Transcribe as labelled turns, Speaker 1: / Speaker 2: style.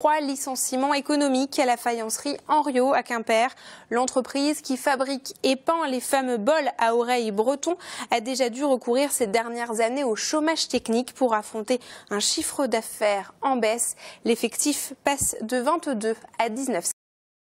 Speaker 1: Trois licenciements économiques à la faïencerie Henriot à Quimper. L'entreprise qui fabrique et peint les fameux bols à oreilles bretons a déjà dû recourir ces dernières années au chômage technique pour affronter un chiffre d'affaires en baisse. L'effectif passe de 22 à 19.